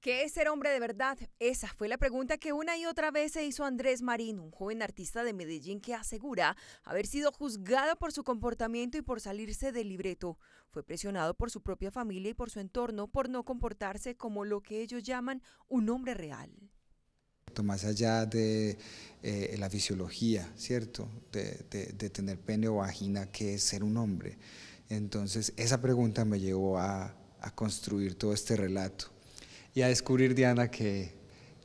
¿Qué es ser hombre de verdad? Esa fue la pregunta que una y otra vez se hizo Andrés Marín, un joven artista de Medellín que asegura haber sido juzgado por su comportamiento y por salirse del libreto. Fue presionado por su propia familia y por su entorno por no comportarse como lo que ellos llaman un hombre real. Más allá de eh, la fisiología, ¿cierto? De, tener pene o vagina, ¿qué es ser un hombre? Entonces, esa pregunta me llevó a construir todo este relato y a descubrir, Diana, que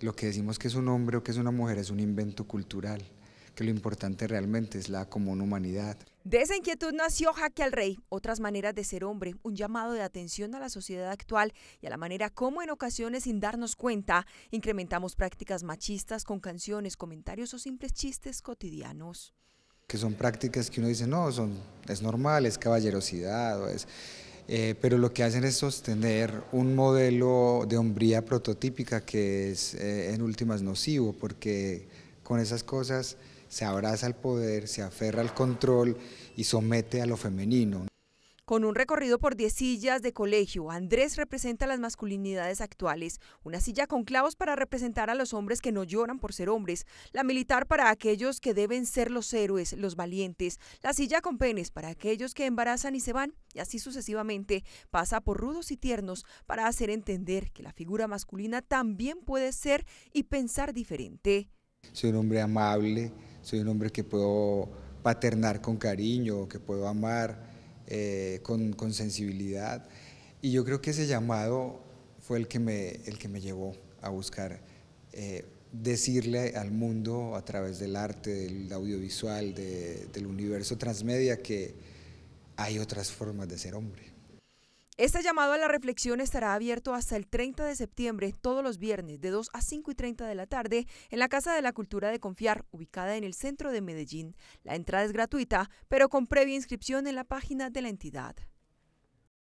lo que decimos que es un hombre o que es una mujer es un invento cultural, que lo importante realmente es la común humanidad. De esa inquietud nació Jaque al Rey, otras maneras de ser hombre, un llamado de atención a la sociedad actual y a la manera como en ocasiones sin darnos cuenta incrementamos prácticas machistas con canciones, comentarios o simples chistes cotidianos. Que son prácticas que uno dice, no, son, es normal, es caballerosidad, o es, eh, pero lo que hacen es sostener un modelo de hombría prototípica que es eh, en últimas nocivo, porque con esas cosas se abraza al poder, se aferra al control y somete a lo femenino. Con un recorrido por 10 sillas de colegio, Andrés representa las masculinidades actuales. Una silla con clavos para representar a los hombres que no lloran por ser hombres. La militar para aquellos que deben ser los héroes, los valientes. La silla con penes para aquellos que embarazan y se van. Y así sucesivamente pasa por rudos y tiernos para hacer entender que la figura masculina también puede ser y pensar diferente. Soy un hombre amable, soy un hombre que puedo paternar con cariño, que puedo amar eh, con, sensibilidad. Y yo creo que ese llamado fue el que me, llevó a buscar eh, decirle al mundo a través del arte, del audiovisual, del universo transmedia que hay otras formas de ser hombre. Este llamado a la reflexión estará abierto hasta el 30 de septiembre, todos los viernes, de 2 a 5 y 30 de la tarde, en la Casa de la Cultura de Confiar, ubicada en el centro de Medellín. La entrada es gratuita, pero con previa inscripción en la página de la entidad.